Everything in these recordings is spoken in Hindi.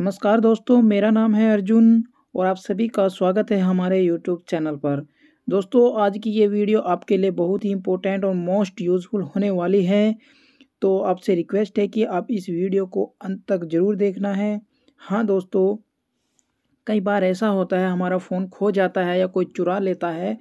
नमस्कार दोस्तों मेरा नाम है अर्जुन और आप सभी का स्वागत है हमारे यूट्यूब चैनल पर दोस्तों आज की ये वीडियो आपके लिए बहुत ही इम्पोर्टेंट और मोस्ट यूज़फुल होने वाली है तो आपसे रिक्वेस्ट है कि आप इस वीडियो को अंत तक ज़रूर देखना है हाँ दोस्तों कई बार ऐसा होता है हमारा फ़ोन खो जाता है या कोई चुरा लेता है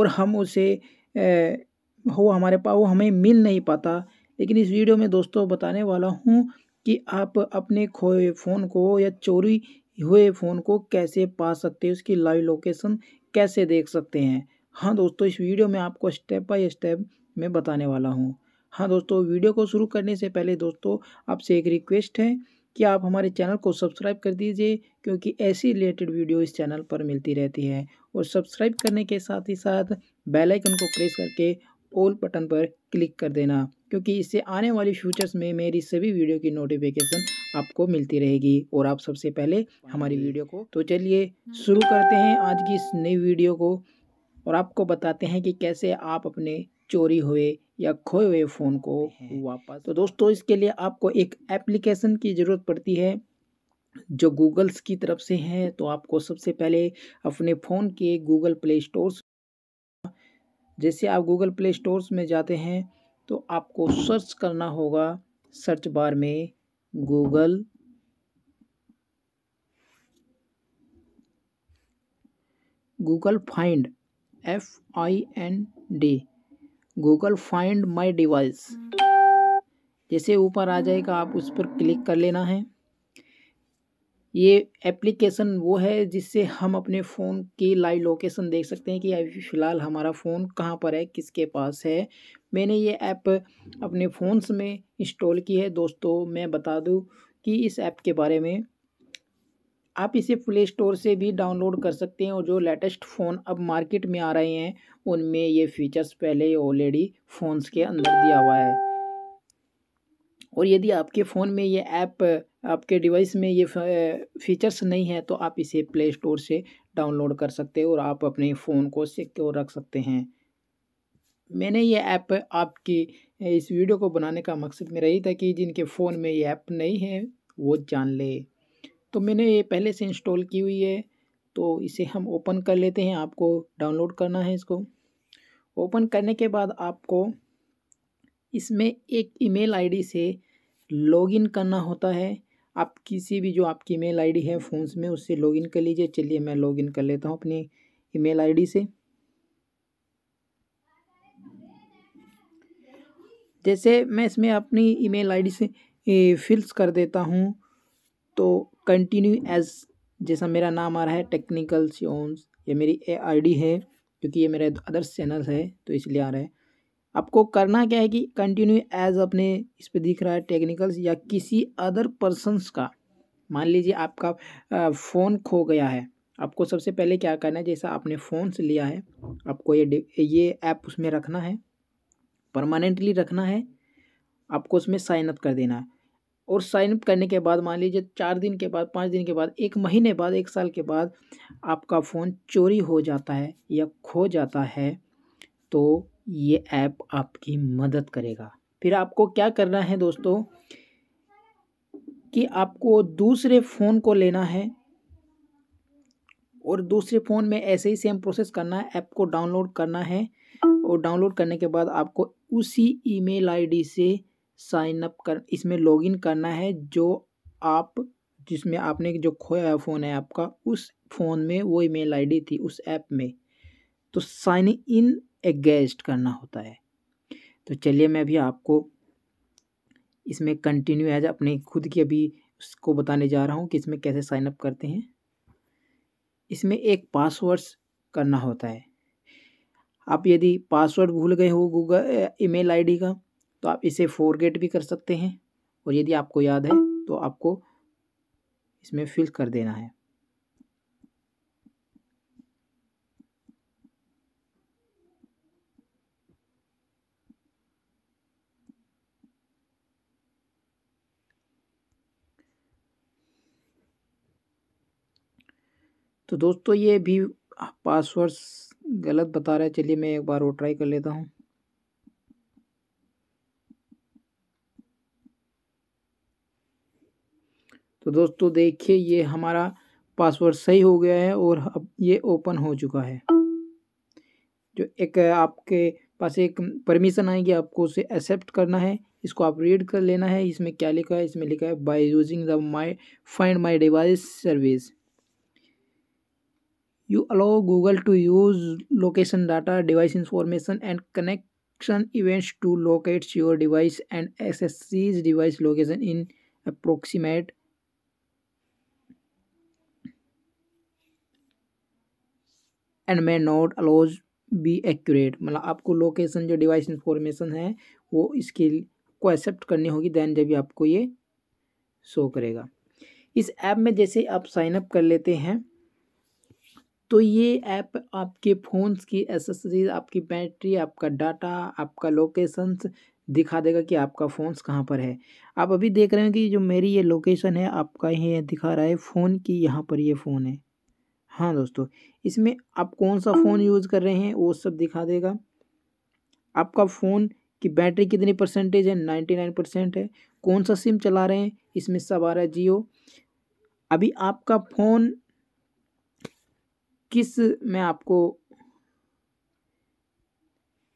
और हम उसे ए, वो हमारे पास वो हमें मिल नहीं पाता लेकिन इस वीडियो में दोस्तों बताने वाला हूँ कि आप अपने खोए फ़ोन को या चोरी हुए फ़ोन को कैसे पा सकते हैं उसकी लाइव लोकेशन कैसे देख सकते हैं हाँ दोस्तों इस वीडियो में आपको स्टेप बाय स्टेप मैं बताने वाला हूँ हाँ दोस्तों वीडियो को शुरू करने से पहले दोस्तों आपसे एक रिक्वेस्ट है कि आप हमारे चैनल को सब्सक्राइब कर दीजिए क्योंकि ऐसी रिलेटेड वीडियो इस चैनल पर मिलती रहती है और सब्सक्राइब करने के साथ ही साथ बेल आइकन को प्रेस करके ऑल बटन पर क्लिक कर देना क्योंकि इससे आने वाली फ्यूचर्स में मेरी सभी वीडियो की नोटिफिकेशन आपको मिलती रहेगी और आप सबसे पहले हमारी वीडियो को तो चलिए शुरू करते हैं आज की इस नई वीडियो को और आपको बताते हैं कि कैसे आप अपने चोरी हुए या खोए हुए फ़ोन को वापस तो दोस्तों इसके लिए आपको एक एप्लीकेशन की ज़रूरत पड़ती है जो गूगल्स की तरफ से हैं तो आपको सबसे पहले अपने फ़ोन के गूगल प्ले स्टोर जैसे आप गूगल प्ले स्टोर्स में जाते हैं तो आपको सर्च करना होगा सर्च बार में Google Google find F I N D Google find my device जैसे ऊपर आ जाएगा आप उस पर क्लिक कर लेना है ये एप्लीकेशन वो है जिससे हम अपने फ़ोन की लाइव लोकेशन देख सकते हैं कि अभी फ़िलहाल हमारा फ़ोन कहाँ पर है किसके पास है मैंने ये ऐप अपने फ़ोनस में इंस्टॉल की है दोस्तों मैं बता दूँ कि इस ऐप के बारे में आप इसे प्ले स्टोर से भी डाउनलोड कर सकते हैं और जो लेटेस्ट फ़ोन अब मार्केट में आ रहे हैं उनमें ये फ़ीचर्स पहले ऑलरेडी फ़ोन्स के अंदर दिया हुआ है और यदि आपके फ़ोन में ये ऐप आपके डिवाइस में ये फीचर्स नहीं है तो आप इसे प्ले स्टोर से डाउनलोड कर सकते हैं और आप अपने फ़ोन को सिक्योर रख सकते हैं मैंने ये ऐप आपकी इस वीडियो को बनाने का मकसद मेरा यही था कि जिनके फ़ोन में ये ऐप नहीं है वो जान ले तो मैंने ये पहले से इंस्टॉल की हुई है तो इसे हम ओपन कर लेते हैं आपको डाउनलोड करना है इसको ओपन करने के बाद आपको इसमें एक ईमेल आईडी से लॉगिन करना होता है आप किसी भी जो आपकी ईमेल आईडी है फ़ोन्स में उससे लॉगिन कर लीजिए चलिए मैं लॉगिन कर लेता हूँ अपनी ईमेल आईडी से जैसे मैं इसमें अपनी ईमेल आईडी से फिल्स कर देता हूँ तो कंटिन्यू एज जैसा मेरा नाम आ रहा है टेक्निकल सियोन्स ये मेरी ए आई डी है क्योंकि ये मेरे अदर्स चैनल है तो इसलिए आ रहा है आपको करना क्या है कि कंटिन्यू एज अपने इस पर दिख रहा है टेक्निकल्स या किसी अदर पर्सनस का मान लीजिए आपका फ़ोन खो गया है आपको सबसे पहले क्या करना है जैसा आपने फ़ोन से लिया है आपको ये ये ऐप उसमें रखना है परमानेंटली रखना है आपको उसमें साइनअप कर देना है और साइन अप करने के बाद मान लीजिए चार दिन के बाद पाँच दिन के बाद एक महीने बाद एक साल के बाद आपका फ़ोन चोरी हो जाता है या खो जाता है तो ये ऐप आपकी मदद करेगा फिर आपको क्या करना है दोस्तों कि आपको दूसरे फ़ोन को लेना है और दूसरे फ़ोन में ऐसे ही सेम प्रोसेस करना है ऐप को डाउनलोड करना है और डाउनलोड करने के बाद आपको उसी ईमेल आईडी से साइन अप कर इसमें लॉगिन करना है जो आप जिसमें आपने जो खोया फ़ोन है आपका उस फ़ोन में वो ईमेल आईडी थी उस ऐप में तो साइन इन एगेस्ट करना होता है तो चलिए मैं अभी आपको इसमें कंटिन्यू एज अपने खुद की अभी उसको बताने जा रहा हूँ कि इसमें कैसे साइन अप करते हैं इसमें एक पासवर्ड्स करना होता है आप यदि पासवर्ड भूल गए हो गूगल ईमेल आईडी का तो आप इसे फॉरगेट भी कर सकते हैं और यदि आपको याद है तो आपको इसमें फिल कर देना है तो दोस्तों ये भी पासवर्ड्स गलत बता रहा है चलिए मैं एक बार और ट्राई कर लेता हूँ तो दोस्तों देखिए ये हमारा पासवर्ड सही हो गया है और अब ये ओपन हो चुका है जो एक आपके पास एक परमिशन आएगी आपको उसे एक्सेप्ट करना है इसको आप रीड कर लेना है इसमें क्या लिखा है इसमें लिखा है by using the my find my device service You allow Google to use location data, device information and connection events to locate your device and access SSC's device location in approximate and may not allows be accurate मतलब आपको location जो device information है वो इसके को accept करनी होगी then जब आपको ये show करेगा इस ऐप में जैसे आप साइन अप कर लेते हैं तो ये ऐप आपके फ़ोन्स की एसेसरीज आपकी बैटरी आपका डाटा आपका लोकेशंस दिखा देगा कि आपका फ़ोन्स कहाँ पर है आप अभी देख रहे हैं कि जो मेरी ये लोकेशन है आपका ये दिखा रहा है फ़ोन की यहाँ पर ये फ़ोन है हाँ दोस्तों इसमें आप कौन सा फ़ोन यूज़ कर रहे हैं वो सब दिखा देगा आपका फ़ोन की बैटरी कितनी परसेंटेज है नाइन्टी नाइन परसेंट है कौन सा सिम चला रहे हैं इसमें सब आ रहा है जियो अभी आपका फ़ोन किस में आपको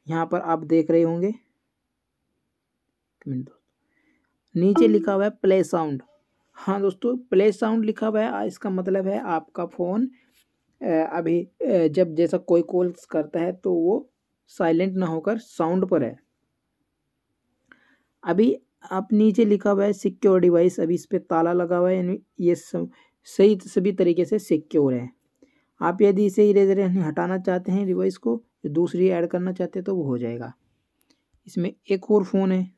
यहाँ पर आप देख रहे होंगे नीचे लिखा हुआ है प्ले साउंड हाँ दोस्तों प्ले साउंड लिखा हुआ है इसका मतलब है आपका फ़ोन अभी जब जैसा कोई कॉल करता है तो वो साइलेंट ना होकर साउंड पर है अभी आप नीचे लिखा हुआ है सिक्योर डिवाइस अभी इस पर ताला लगा हुआ है यानी ये सब सही सभी तरीके से सिक्योर है आप यदि इसे इरेजर यानी हटाना चाहते हैं रिवाइस को दूसरी ऐड करना चाहते हैं तो वो हो जाएगा इसमें एक और फ़ोन है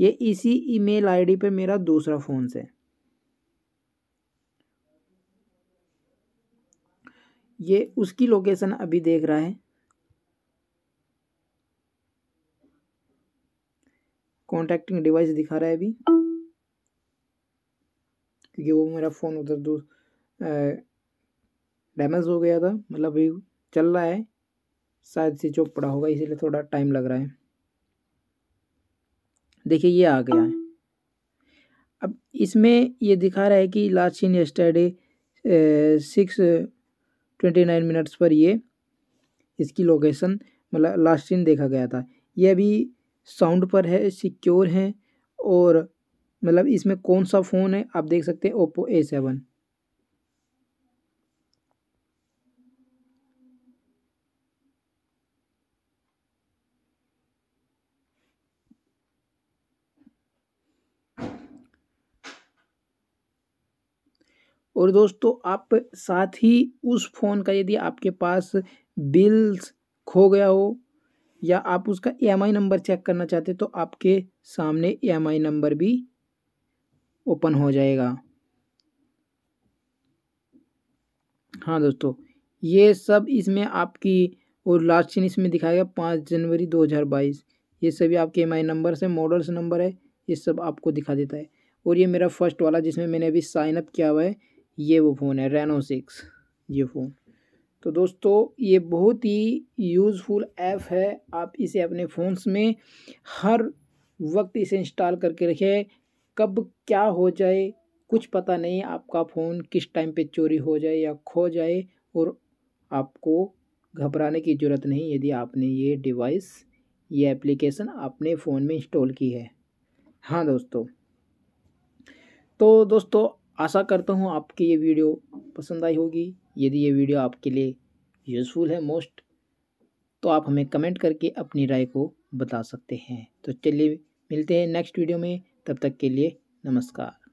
ये इसी ईमेल आईडी पर मेरा दूसरा फ़ोन है ये उसकी लोकेशन अभी देख रहा है कॉन्टैक्टिंग डिवाइस दिखा रहा है अभी क्योंकि वो मेरा फ़ोन उधर दूर डैमेज हो गया था मतलब अभी चल रहा है शायद से चौक पड़ा होगा इसीलिए थोड़ा टाइम लग रहा है देखिए ये आ गया है अब इसमें ये दिखा रहा है कि last seen yesterday six twenty nine minutes पर ये इसकी लोकेशन मतलब लास्ट सीन देखा गया था ये अभी साउंड पर है सिक्योर है और मतलब इसमें कौन सा फ़ोन है आप देख सकते हैं ओप्पो ए सेवन और दोस्तों आप साथ ही उस फ़ोन का यदि आपके पास बिल्स खो गया हो या आप उसका ई e नंबर चेक करना चाहते तो आपके सामने ई e नंबर भी ओपन हो जाएगा हाँ दोस्तों ये सब इसमें आपकी और लास्ट चीन इसमें दिखाएगा पाँच जनवरी दो हज़ार बाईस ये सभी आपके एम नंबर से मॉडल्स नंबर है ये सब आपको दिखा देता है और ये मेरा फर्स्ट वाला जिसमें मैंने अभी साइनअप किया हुआ है ये वो फ़ोन है रेनो सिक्स ये फ़ोन तो दोस्तों ये बहुत ही यूज़फुल ऐप है आप इसे अपने फ़ोन्स में हर वक्त इसे इंस्टॉल करके रखें कब क्या हो जाए कुछ पता नहीं आपका फ़ोन किस टाइम पे चोरी हो जाए या खो जाए और आपको घबराने की ज़रूरत नहीं यदि आपने ये डिवाइस ये एप्लीकेशन अपने फ़ोन में इंस्टॉल की है हाँ दोस्तों तो दोस्तों आशा करता हूँ आपकी ये वीडियो पसंद आई होगी यदि ये वीडियो आपके लिए यूज़फुल है मोस्ट तो आप हमें कमेंट करके अपनी राय को बता सकते हैं तो चलिए मिलते हैं नेक्स्ट वीडियो में तब तक के लिए नमस्कार